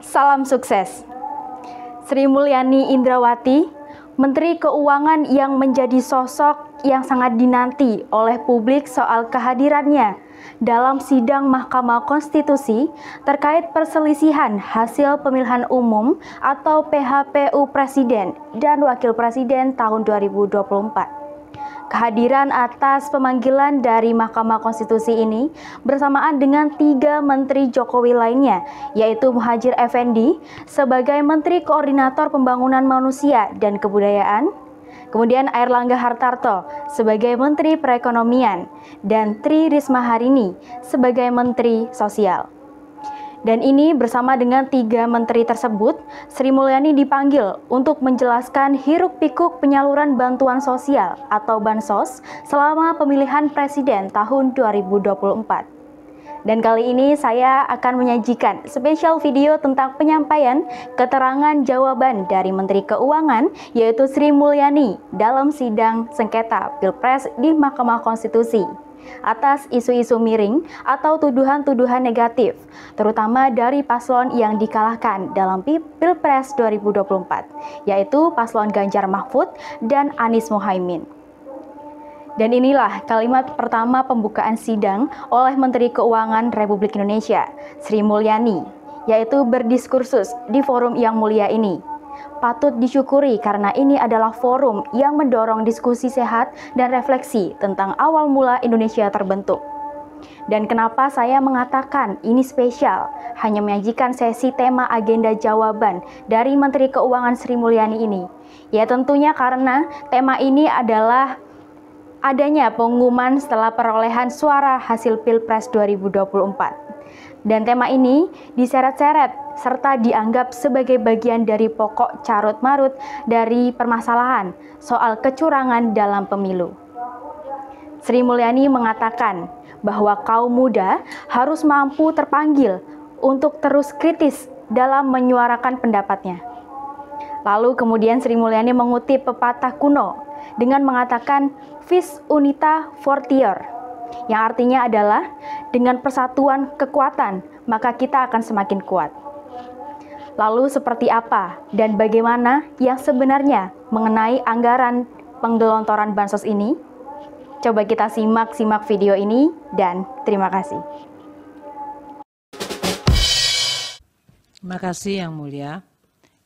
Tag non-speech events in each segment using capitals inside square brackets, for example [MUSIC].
Salam sukses. Sri Mulyani Indrawati, Menteri Keuangan yang menjadi sosok yang sangat dinanti oleh publik soal kehadirannya dalam sidang Mahkamah Konstitusi terkait perselisihan hasil pemilihan umum atau PHPU Presiden dan Wakil Presiden tahun 2024. Kehadiran atas pemanggilan dari Mahkamah Konstitusi ini bersamaan dengan tiga Menteri Jokowi lainnya, yaitu Muhajir Effendi sebagai Menteri Koordinator Pembangunan Manusia dan Kebudayaan, kemudian Airlangga Hartarto sebagai Menteri Perekonomian, dan Tri Risma Harini sebagai Menteri Sosial. Dan ini bersama dengan tiga menteri tersebut, Sri Mulyani dipanggil untuk menjelaskan hiruk-pikuk penyaluran bantuan sosial atau bansos selama pemilihan presiden tahun 2024. Dan kali ini saya akan menyajikan spesial video tentang penyampaian keterangan jawaban dari Menteri Keuangan yaitu Sri Mulyani dalam sidang sengketa Pilpres di Mahkamah Konstitusi atas isu-isu miring atau tuduhan-tuduhan negatif, terutama dari paslon yang dikalahkan dalam Pilpres 2024, yaitu paslon Ganjar Mahfud dan Anies Mohaimin. Dan inilah kalimat pertama pembukaan sidang oleh Menteri Keuangan Republik Indonesia, Sri Mulyani, yaitu berdiskursus di forum yang mulia ini patut disyukuri karena ini adalah forum yang mendorong diskusi sehat dan refleksi tentang awal mula Indonesia terbentuk. Dan kenapa saya mengatakan ini spesial? Hanya menyajikan sesi tema agenda jawaban dari Menteri Keuangan Sri Mulyani ini. Ya tentunya karena tema ini adalah adanya pengumuman setelah perolehan suara hasil Pilpres 2024. Dan tema ini diseret-seret serta dianggap sebagai bagian dari pokok carut-marut dari permasalahan soal kecurangan dalam pemilu. Sri Mulyani mengatakan bahwa kaum muda harus mampu terpanggil untuk terus kritis dalam menyuarakan pendapatnya. Lalu kemudian Sri Mulyani mengutip pepatah kuno dengan mengatakan vis unita fortior yang artinya adalah dengan persatuan kekuatan maka kita akan semakin kuat. Lalu seperti apa dan bagaimana yang sebenarnya mengenai anggaran penggelontoran bansos ini? Coba kita simak-simak video ini dan terima kasih. Terima kasih Yang Mulia.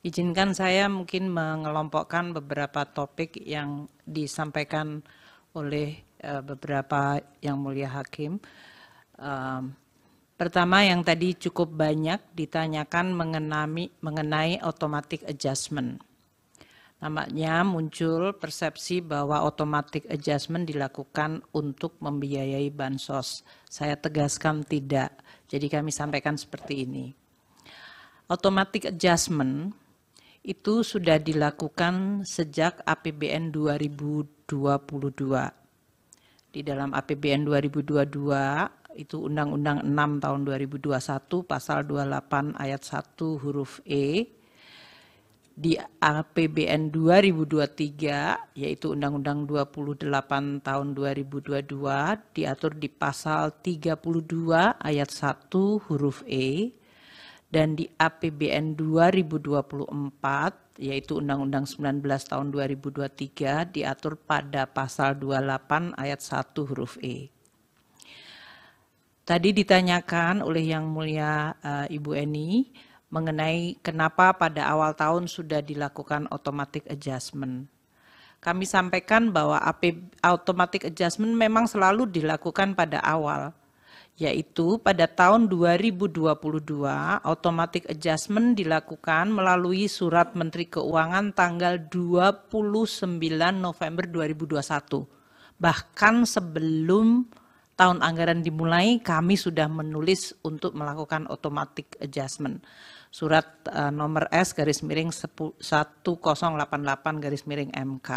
Izinkan saya mungkin mengelompokkan beberapa topik yang disampaikan oleh eh, beberapa Yang Mulia Hakim. Ehm, Pertama yang tadi cukup banyak ditanyakan mengenai, mengenai automatic adjustment. Namanya muncul persepsi bahwa automatic adjustment dilakukan untuk membiayai bansos. Saya tegaskan tidak. Jadi kami sampaikan seperti ini. Automatic adjustment itu sudah dilakukan sejak APBN 2022. Di dalam APBN 2022 itu Undang-Undang 6 tahun 2021 pasal 28 ayat 1 huruf E di APBN 2023 yaitu Undang-Undang 28 tahun 2022 diatur di pasal 32 ayat 1 huruf E dan di APBN 2024 yaitu Undang-Undang 19 tahun 2023 diatur pada pasal 28 ayat 1 huruf E. Tadi ditanyakan oleh Yang Mulia uh, Ibu Eni mengenai kenapa pada awal tahun sudah dilakukan automatic adjustment. Kami sampaikan bahwa AP, automatic adjustment memang selalu dilakukan pada awal, yaitu pada tahun 2022 automatic adjustment dilakukan melalui surat Menteri Keuangan tanggal 29 November 2021, bahkan sebelum tahun anggaran dimulai, kami sudah menulis untuk melakukan automatic adjustment. Surat uh, nomor S garis miring 1088 garis miring MK.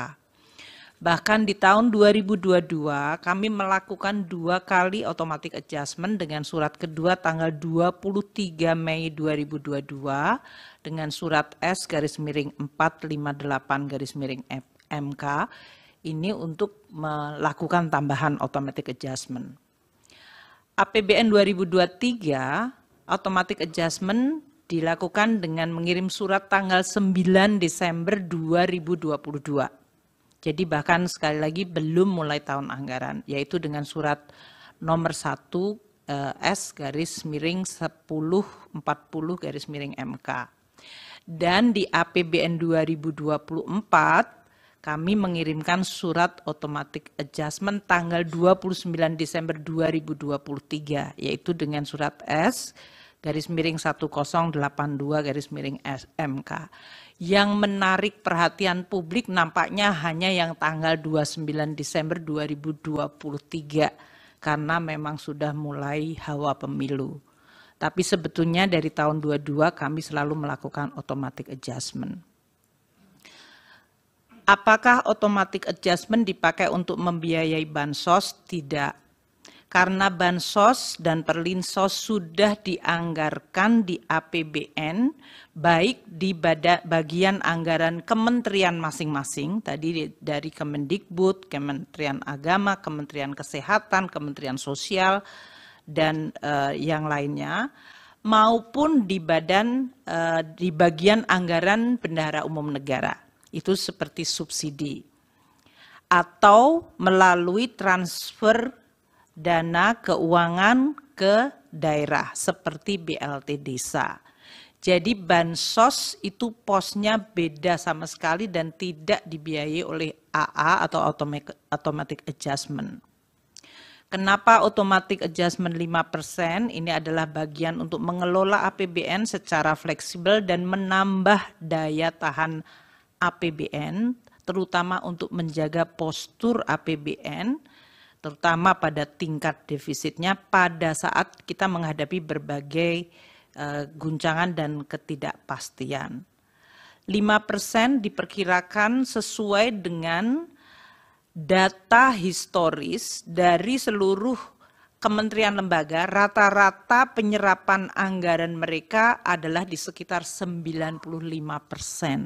Bahkan di tahun 2022 kami melakukan dua kali automatic adjustment dengan surat kedua tanggal 23 Mei 2022 dengan surat S garis miring 458 garis miring MK ini untuk melakukan tambahan automatic adjustment. APBN 2023 automatic adjustment dilakukan dengan mengirim surat tanggal 9 Desember 2022. Jadi bahkan sekali lagi belum mulai tahun anggaran, yaitu dengan surat nomor 1 eh, S garis miring 1040 garis miring MK. Dan di APBN 2024 kami mengirimkan surat automatic adjustment tanggal 29 Desember 2023 yaitu dengan surat S garis miring 1082 garis miring SMK. Yang menarik perhatian publik nampaknya hanya yang tanggal 29 Desember 2023 karena memang sudah mulai hawa pemilu. Tapi sebetulnya dari tahun 22 kami selalu melakukan automatic adjustment. Apakah automatic adjustment dipakai untuk membiayai bansos? Tidak. Karena bansos dan perlinsos sudah dianggarkan di APBN, baik di bagian anggaran kementerian masing-masing, tadi dari Kemendikbud, Kementerian Agama, Kementerian Kesehatan, Kementerian Sosial, dan uh, yang lainnya maupun di badan uh, di bagian anggaran bendahara umum negara itu seperti subsidi atau melalui transfer dana keuangan ke daerah seperti BLT desa. Jadi bansos itu posnya beda sama sekali dan tidak dibiayai oleh AA atau automatic, adjustment. Kenapa automatic adjustment 5%? Ini adalah bagian untuk mengelola APBN secara fleksibel dan menambah daya tahan APBN, terutama untuk menjaga postur APBN, terutama pada tingkat defisitnya pada saat kita menghadapi berbagai uh, guncangan dan ketidakpastian. 5% diperkirakan sesuai dengan data historis dari seluruh kementerian lembaga, rata-rata penyerapan anggaran mereka adalah di sekitar 95 persen.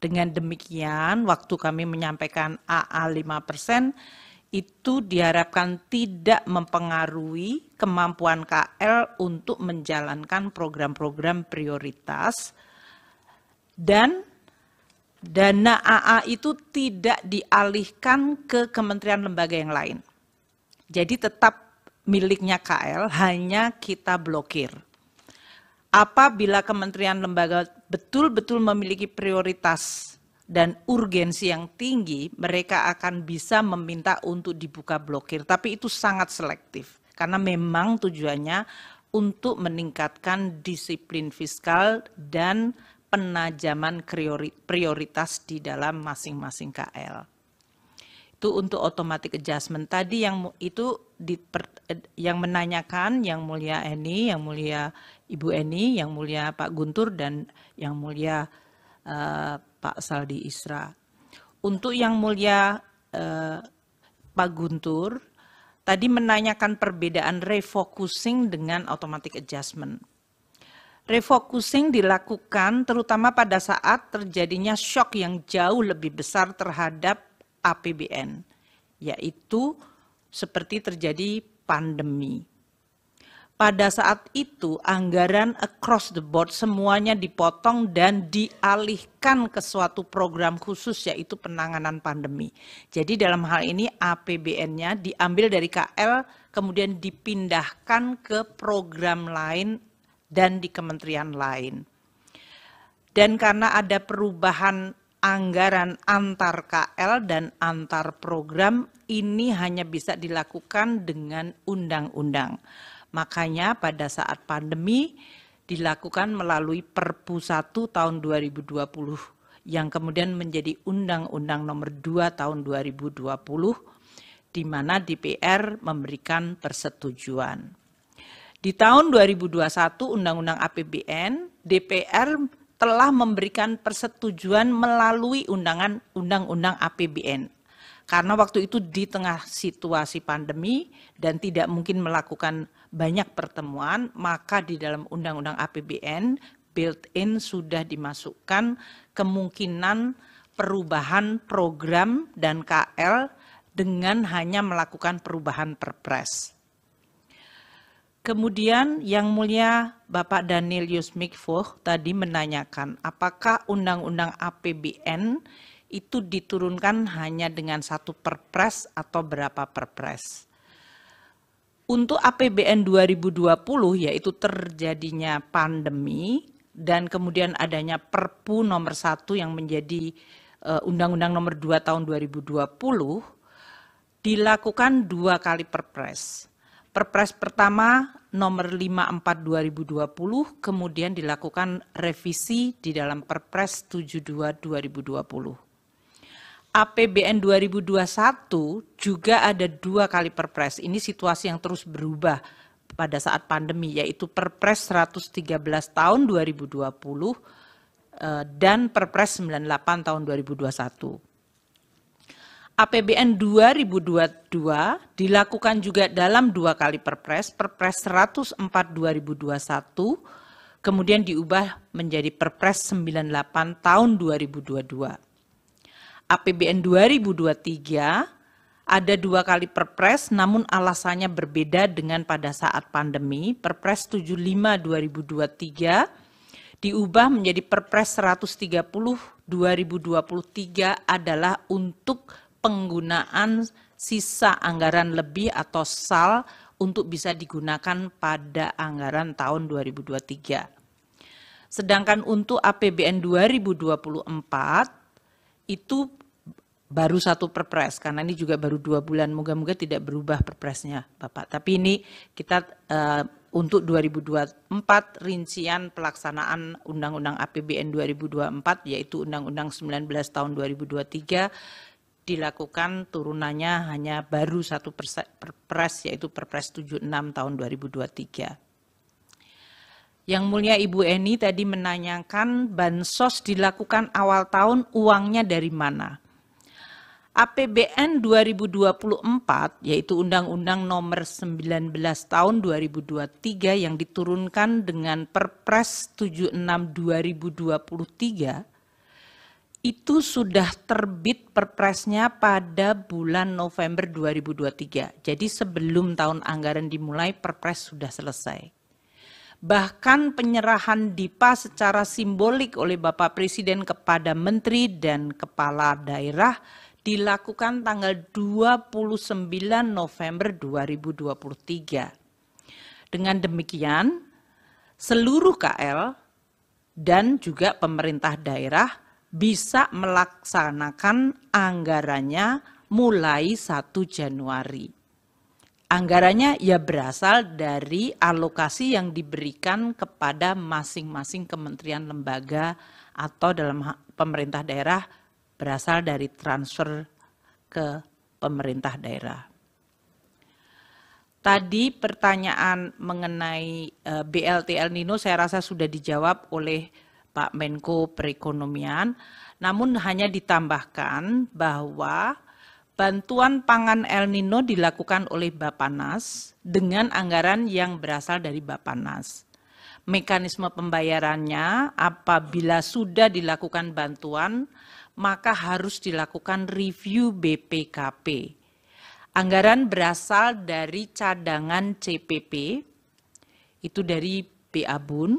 Dengan demikian, waktu kami menyampaikan AA 5%, itu diharapkan tidak mempengaruhi kemampuan KL untuk menjalankan program-program prioritas dan dana AA itu tidak dialihkan ke kementerian lembaga yang lain. Jadi tetap miliknya KL hanya kita blokir apabila kementerian lembaga betul-betul memiliki prioritas dan urgensi yang tinggi, mereka akan bisa meminta untuk dibuka blokir. Tapi itu sangat selektif, karena memang tujuannya untuk meningkatkan disiplin fiskal dan penajaman prioritas di dalam masing-masing KL itu untuk automatic adjustment tadi yang itu di eh, yang menanyakan yang mulia Eni, yang mulia Ibu Eni, yang mulia Pak Guntur dan yang mulia uh, Pak Saldi Isra. Untuk yang mulia uh, Pak Guntur tadi menanyakan perbedaan refocusing dengan automatic adjustment. Refocusing dilakukan terutama pada saat terjadinya shock yang jauh lebih besar terhadap APBN, yaitu seperti terjadi pandemi. Pada saat itu anggaran across the board semuanya dipotong dan dialihkan ke suatu program khusus yaitu penanganan pandemi. Jadi dalam hal ini APBN-nya diambil dari KL kemudian dipindahkan ke program lain dan di kementerian lain. Dan karena ada perubahan anggaran antar KL dan antar program ini hanya bisa dilakukan dengan undang-undang. Makanya pada saat pandemi dilakukan melalui Perpu 1 tahun 2020 yang kemudian menjadi Undang-Undang Nomor 2 tahun 2020 di mana DPR memberikan persetujuan. Di tahun 2021 Undang-Undang APBN, DPR telah memberikan persetujuan melalui undangan undang-undang APBN. Karena waktu itu di tengah situasi pandemi dan tidak mungkin melakukan banyak pertemuan, maka di dalam undang-undang APBN built-in sudah dimasukkan kemungkinan perubahan program dan KL dengan hanya melakukan perubahan perpres. Kemudian Yang Mulia Bapak Daniel Yusmikfuh tadi menanyakan apakah Undang-Undang APBN itu diturunkan hanya dengan satu perpres atau berapa perpres. Untuk APBN 2020 yaitu terjadinya pandemi dan kemudian adanya Perpu nomor 1 yang menjadi eh, Undang-Undang nomor 2 tahun 2020 dilakukan dua kali perpres Perpres pertama nomor 54 2020 kemudian dilakukan revisi di dalam Perpres 72 2020. APBN 2021 juga ada dua kali perpres. Ini situasi yang terus berubah pada saat pandemi, yaitu Perpres 113 tahun 2020 eh, dan Perpres 98 tahun 2021. APBN 2022 dilakukan juga dalam dua kali perpres, Perpres 104 2021, kemudian diubah menjadi Perpres 98 tahun 2022. APBN 2023 ada dua kali perpres namun alasannya berbeda dengan pada saat pandemi. Perpres 75 2023 diubah menjadi Perpres 130 2023 adalah untuk penggunaan sisa anggaran lebih atau SAL untuk bisa digunakan pada anggaran tahun 2023. Sedangkan untuk APBN 2024 itu baru satu perpres karena ini juga baru dua bulan. Moga-moga tidak berubah perpresnya, Bapak. Tapi ini kita uh, untuk 2024 rincian pelaksanaan Undang-Undang APBN 2024 yaitu Undang-Undang 19 tahun 2023 dilakukan turunannya hanya baru satu perpres yaitu Perpres 76 tahun 2023. Yang mulia Ibu Eni tadi menanyakan bansos dilakukan awal tahun uangnya dari mana? APBN 2024 yaitu Undang-Undang Nomor 19 Tahun 2023 yang diturunkan dengan Perpres 76 2023 itu sudah terbit perpresnya pada bulan November 2023. Jadi sebelum tahun anggaran dimulai, perpres sudah selesai. Bahkan penyerahan DIPA secara simbolik oleh Bapak Presiden kepada Menteri dan Kepala Daerah dilakukan tanggal 29 November 2023. Dengan demikian, seluruh KL dan juga pemerintah daerah bisa melaksanakan anggarannya mulai 1 Januari. Anggarannya ya berasal dari alokasi yang diberikan kepada masing-masing kementerian lembaga atau dalam pemerintah daerah berasal dari transfer ke pemerintah daerah. Tadi pertanyaan mengenai eh, BLT El Nino saya rasa sudah dijawab oleh Pak Menko Perekonomian, namun hanya ditambahkan bahwa bantuan pangan El Nino dilakukan oleh Bapanas dengan anggaran yang berasal dari Bapanas. Mekanisme pembayarannya apabila sudah dilakukan bantuan, maka harus dilakukan review BPKP. Anggaran berasal dari cadangan CPP, itu dari BA Bun,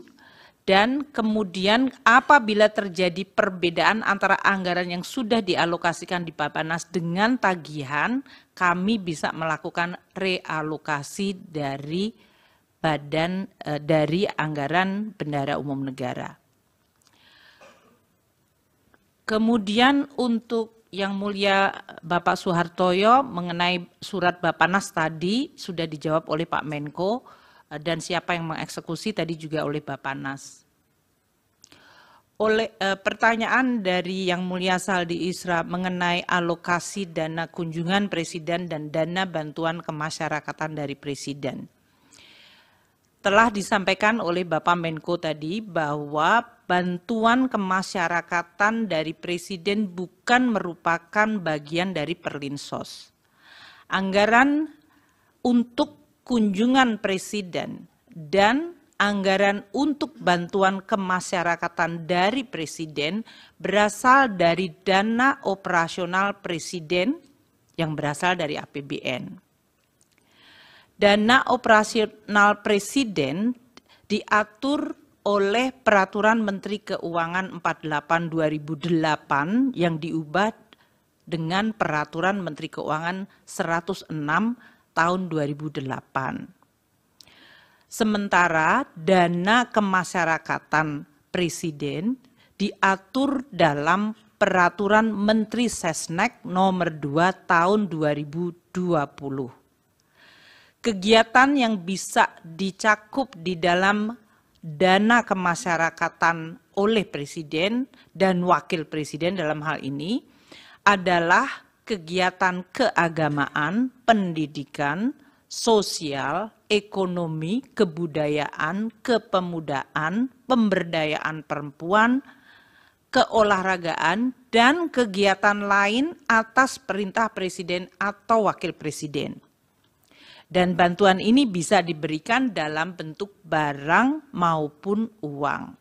dan kemudian apabila terjadi perbedaan antara anggaran yang sudah dialokasikan di Bapanas dengan tagihan, kami bisa melakukan realokasi dari badan eh, dari anggaran Bendara Umum Negara. Kemudian untuk yang mulia Bapak Soehartoyo mengenai surat Bapanas tadi sudah dijawab oleh Pak Menko eh, dan siapa yang mengeksekusi tadi juga oleh Bapak Nas oleh eh, pertanyaan dari yang mulia Saldi Isra mengenai alokasi dana kunjungan presiden dan dana bantuan kemasyarakatan dari presiden. Telah disampaikan oleh Bapak Menko tadi bahwa bantuan kemasyarakatan dari presiden bukan merupakan bagian dari Perlinsos. Anggaran untuk kunjungan presiden dan anggaran untuk bantuan kemasyarakatan dari Presiden berasal dari dana operasional Presiden yang berasal dari APBN. Dana operasional Presiden diatur oleh Peraturan Menteri Keuangan 48 2008 yang diubah dengan Peraturan Menteri Keuangan 106 tahun 2008 Sementara dana kemasyarakatan presiden diatur dalam peraturan Menteri Sesnek nomor 2 tahun 2020. Kegiatan yang bisa dicakup di dalam dana kemasyarakatan oleh presiden dan wakil presiden dalam hal ini adalah kegiatan keagamaan, pendidikan, sosial, ekonomi, kebudayaan, kepemudaan, pemberdayaan perempuan, keolahragaan, dan kegiatan lain atas perintah presiden atau wakil presiden. Dan bantuan ini bisa diberikan dalam bentuk barang maupun uang.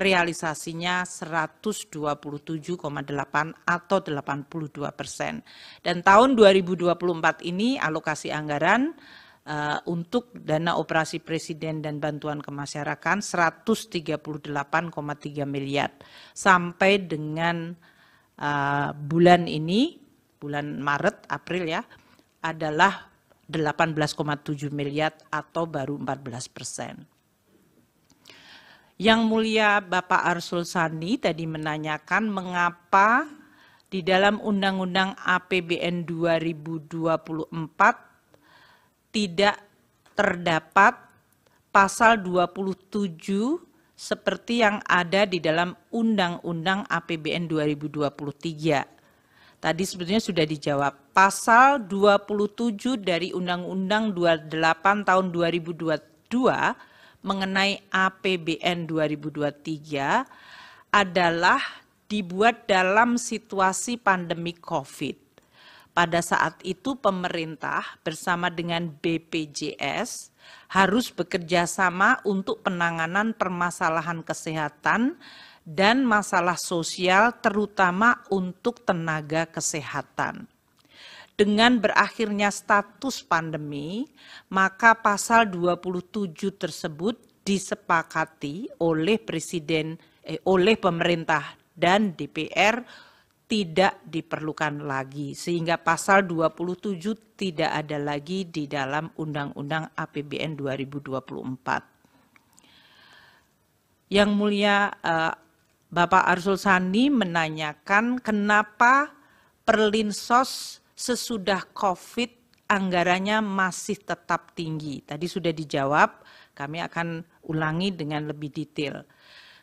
realisasinya 127,8 atau 82 persen. Dan tahun 2024 ini alokasi anggaran uh, untuk dana operasi presiden dan bantuan kemasyarakatan 138,3 miliar sampai dengan uh, bulan ini bulan Maret April ya adalah 18,7 miliar atau baru 14 persen. Yang mulia Bapak Arsul Sani tadi menanyakan mengapa di dalam Undang-Undang APBN 2024 tidak terdapat pasal 27 seperti yang ada di dalam Undang-Undang APBN 2023. Tadi sebetulnya sudah dijawab. Pasal 27 dari Undang-Undang 28 tahun 2022 mengenai APBN 2023 adalah dibuat dalam situasi pandemi COVID. Pada saat itu pemerintah bersama dengan BPJS harus bekerja sama untuk penanganan permasalahan kesehatan dan masalah sosial terutama untuk tenaga kesehatan dengan berakhirnya status pandemi, maka pasal 27 tersebut disepakati oleh presiden eh, oleh pemerintah dan DPR tidak diperlukan lagi sehingga pasal 27 tidak ada lagi di dalam Undang-Undang APBN 2024. Yang mulia eh, Bapak Arsul Sani menanyakan kenapa Perlinsos sesudah COVID anggarannya masih tetap tinggi. Tadi sudah dijawab, kami akan ulangi dengan lebih detail.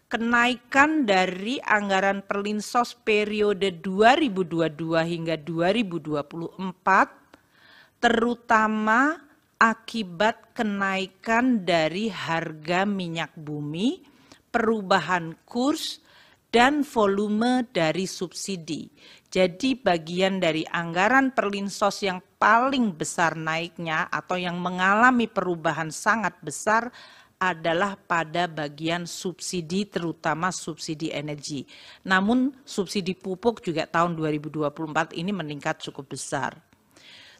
Kenaikan dari anggaran perlinsos periode 2022 hingga 2024 terutama akibat kenaikan dari harga minyak bumi, perubahan kurs, dan volume dari subsidi jadi bagian dari anggaran perlinsos yang paling besar naiknya atau yang mengalami perubahan sangat besar adalah pada bagian subsidi terutama subsidi energi. Namun subsidi pupuk juga tahun 2024 ini meningkat cukup besar.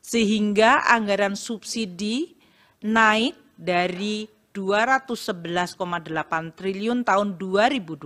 Sehingga anggaran subsidi naik dari 211,8 triliun tahun 2021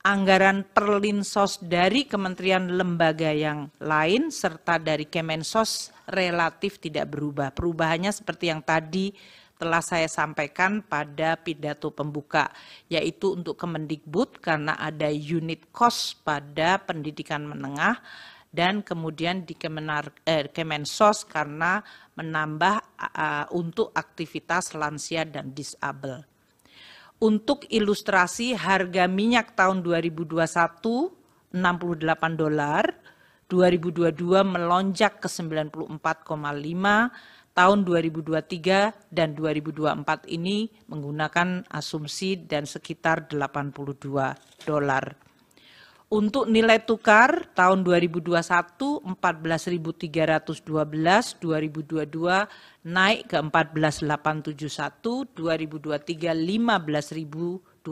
anggaran perlinsos dari kementerian lembaga yang lain serta dari Kemensos relatif tidak berubah. Perubahannya seperti yang tadi telah saya sampaikan pada pidato pembuka, yaitu untuk Kemendikbud karena ada unit cost pada pendidikan menengah dan kemudian di Kemenar, eh, Kemensos karena menambah uh, untuk aktivitas lansia dan disabel. Untuk ilustrasi harga minyak tahun 2021 68 dolar, 2022 melonjak ke 94,5, tahun 2023 dan 2024 ini menggunakan asumsi dan sekitar 82 dolar untuk nilai tukar tahun 2021 14.312, 2022 naik ke 14.871, 2023 15.255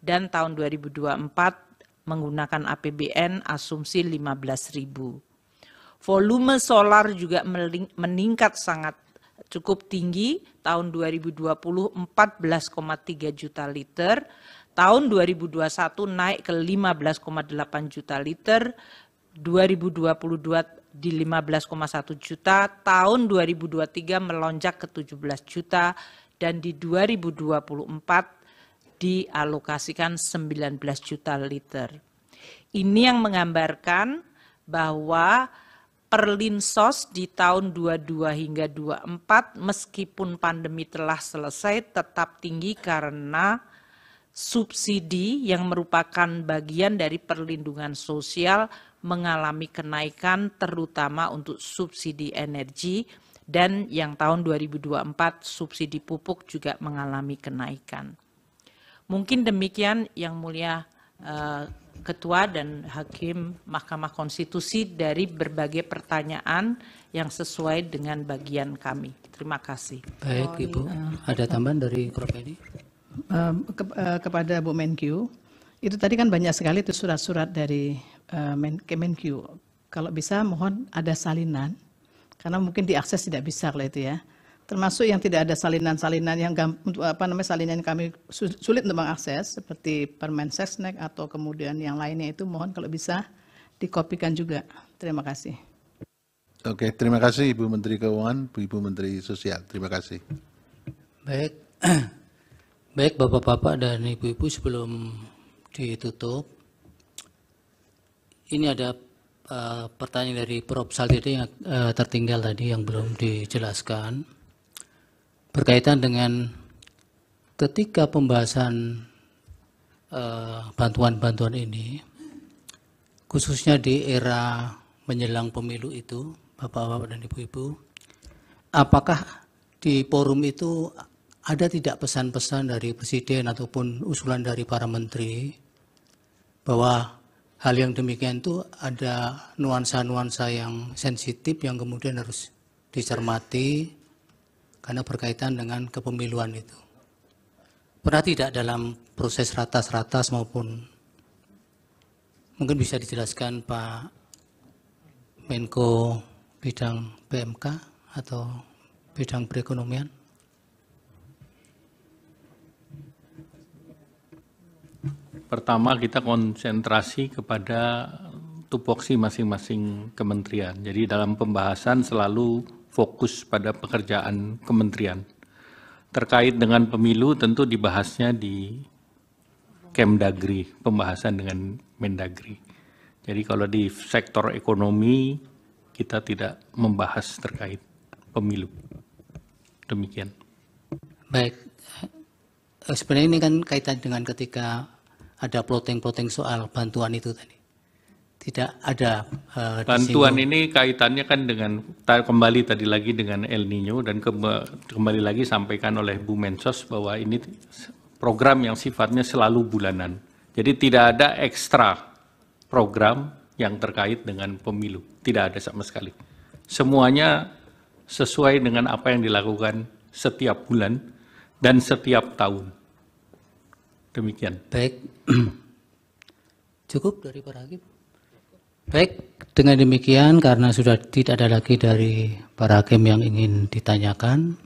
dan tahun 2024 menggunakan APBN asumsi 15.000. Volume solar juga meningkat sangat cukup tinggi tahun 2020 14,3 juta liter tahun 2021 naik ke 15,8 juta liter, 2022 di 15,1 juta, tahun 2023 melonjak ke 17 juta, dan di 2024 dialokasikan 19 juta liter. Ini yang menggambarkan bahwa perlinsos di tahun 22 hingga 24 meskipun pandemi telah selesai tetap tinggi karena subsidi yang merupakan bagian dari perlindungan sosial mengalami kenaikan terutama untuk subsidi energi dan yang tahun 2024 subsidi pupuk juga mengalami kenaikan. Mungkin demikian yang mulia eh, Ketua dan Hakim Mahkamah Konstitusi dari berbagai pertanyaan yang sesuai dengan bagian kami. Terima kasih. Baik Ibu, ada tambahan dari Prof. Edi? ke, uh, kepada Bu Menkyu, itu tadi kan banyak sekali itu surat-surat dari uh, Men, Kemenkyu. Kalau bisa mohon ada salinan, karena mungkin diakses tidak bisa lah itu ya. Termasuk yang tidak ada salinan-salinan yang untuk apa namanya salinan yang kami sulit untuk mengakses seperti permen sesnek atau kemudian yang lainnya itu mohon kalau bisa dikopikan juga. Terima kasih. Oke, terima kasih Ibu Menteri Keuangan, Ibu Menteri Sosial. Terima kasih. Baik, [CLEARS THROAT] Baik Bapak-Bapak dan Ibu-Ibu sebelum ditutup, ini ada uh, pertanyaan dari Prof. Saltiri yang uh, tertinggal tadi yang belum dijelaskan berkaitan dengan ketika pembahasan eh, bantuan-bantuan uh, ini, khususnya di era menjelang pemilu itu, Bapak-Bapak dan Ibu-Ibu, apakah di forum itu ada tidak pesan-pesan dari Presiden ataupun usulan dari para menteri bahwa hal yang demikian itu ada nuansa-nuansa yang sensitif yang kemudian harus dicermati karena berkaitan dengan kepemiluan itu. Pernah tidak dalam proses ratas-ratas maupun mungkin bisa dijelaskan Pak Menko bidang PMK atau bidang perekonomian? pertama kita konsentrasi kepada tupoksi masing-masing kementerian. Jadi dalam pembahasan selalu fokus pada pekerjaan kementerian. Terkait dengan pemilu tentu dibahasnya di Kemdagri, pembahasan dengan Mendagri. Jadi kalau di sektor ekonomi kita tidak membahas terkait pemilu. Demikian. Baik. Eh, sebenarnya ini kan kaitan dengan ketika ada plotting-plotting soal bantuan itu tadi. Tidak ada uh, bantuan ini kaitannya kan dengan kembali tadi lagi dengan El Nino dan kembali lagi sampaikan oleh Bu Mensos bahwa ini program yang sifatnya selalu bulanan. Jadi tidak ada ekstra program yang terkait dengan pemilu, tidak ada sama sekali. Semuanya sesuai dengan apa yang dilakukan setiap bulan dan setiap tahun. Demikian. Baik. [CLEARS THROAT] Cukup dari para hakim? Baik, dengan demikian karena sudah tidak ada lagi dari para hakim yang ingin ditanyakan,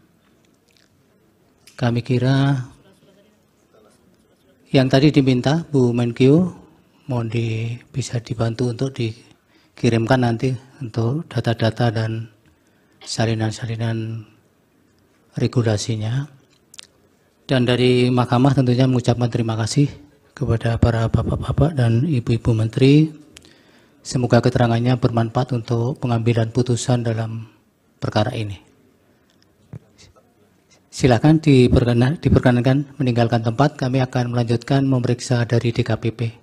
kami kira yang tadi diminta Bu Menkyu mohon di, bisa dibantu untuk dikirimkan nanti untuk data-data dan salinan-salinan regulasinya. Dan dari mahkamah tentunya mengucapkan terima kasih kepada para bapak-bapak dan ibu-ibu menteri. Semoga keterangannya bermanfaat untuk pengambilan putusan dalam perkara ini. Silakan diperkenankan meninggalkan tempat, kami akan melanjutkan memeriksa dari DKPP.